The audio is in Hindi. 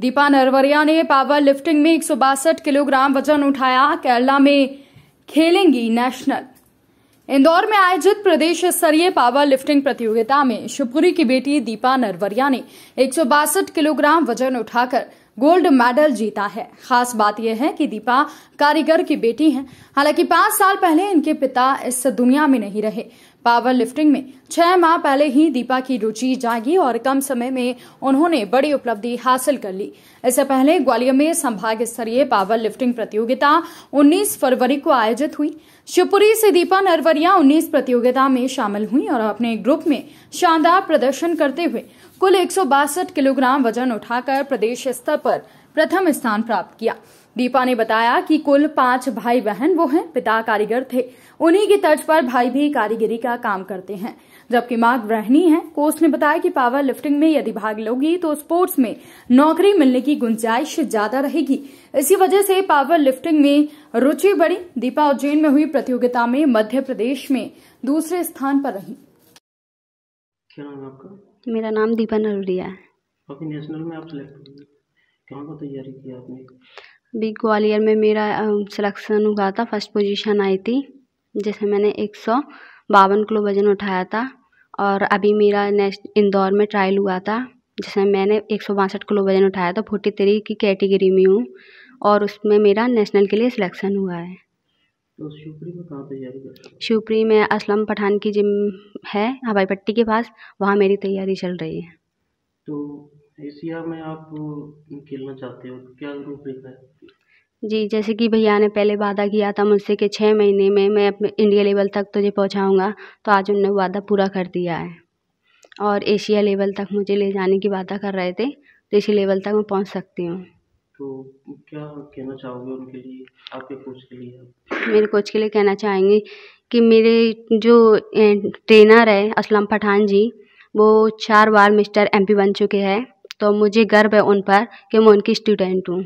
दीपा नरवरिया ने पावर लिफ्टिंग में एक किलोग्राम वजन उठाया केरला में खेलेंगी नेशनल इंदौर में आयोजित प्रदेश स्तरीय पावर लिफ्टिंग प्रतियोगिता में शिवपुरी की बेटी दीपा नरवरिया ने एक किलोग्राम वजन उठाकर गोल्ड मेडल जीता है खास बात यह है कि दीपा कारीगर की बेटी हैं हालांकि पांच साल पहले इनके पिता इस दुनिया में नहीं रहे पावर लिफ्टिंग में छह माह पहले ही दीपा की रुचि जागी और कम समय में उन्होंने बड़ी उपलब्धि हासिल कर ली इससे पहले ग्वालियर में संभाग स्तरीय पावर लिफ्टिंग प्रतियोगिता 19 फरवरी को आयोजित हुई शिवपुरी से दीपा नरवरिया 19 प्रतियोगिता में शामिल हुई और अपने ग्रुप में शानदार प्रदर्शन करते हुए कुल एक किलोग्राम वजन उठाकर प्रदेश स्तर पर प्रथम स्थान प्राप्त किया दीपा ने बताया कि कुल पांच भाई बहन वो हैं पिता कारीगर थे उन्हीं की तर्ज पर भाई भी कारीगरी का काम करते हैं जबकि मां गृहिणी है कोच ने बताया कि पावर लिफ्टिंग में यदि भाग लोगी तो स्पोर्ट्स में नौकरी मिलने की गुंजाइश ज्यादा रहेगी इसी वजह से पावर लिफ्टिंग में रुचि बढ़ी दीपा उज्जैन में हुई प्रतियोगिता में मध्य प्रदेश में दूसरे स्थान पर रही क्या नाम आपका मेरा नाम दीपा नरिया है नेशनल में आप सिलेक्ट तैयारी की आपने बिग ग्वालियर में मेरा सिलेक्शन हुआ था फर्स्ट पोजीशन आई थी जिसमें मैंने एक सौ बावन किलो वज़न उठाया था और अभी मेरा नेक्स्ट इंदौर में ट्रायल हुआ था जिसमें मैंने एक सौ बासठ किलो वज़न उठाया था फोर्टी थ्री की कैटेगरी में हूँ और उसमें मेरा नेशनल के लिए सिलेक्शन हुआ है तो शिवपुरी में असलम पठान की जिम है हवाई पट्टी के पास वहाँ मेरी तैयारी चल रही है तो एशिया में आप खेलना चाहते हो क्या रूपरेखा है जी जैसे कि भैया ने पहले वादा किया था मुझसे कि छः महीने में मैं अपने इंडिया लेवल तक तुझे पहुंचाऊंगा तो आज उनने वादा पूरा कर दिया है और एशिया लेवल तक मुझे ले जाने की वादा कर रहे थे तो इसी लेवल तक मैं पहुंच सकती हूँ तो क्या कहना चाहोगे उनके लिए आपके कोच के लिए मेरे कोच के लिए कहना चाहेंगे कि मेरे जो ट्रेनर है असलम पठान जी वो चार बार मिस्टर एम बन चुके हैं तो मुझे गर्व है उन पर कि मैं उनकी स्टूडेंट हूँ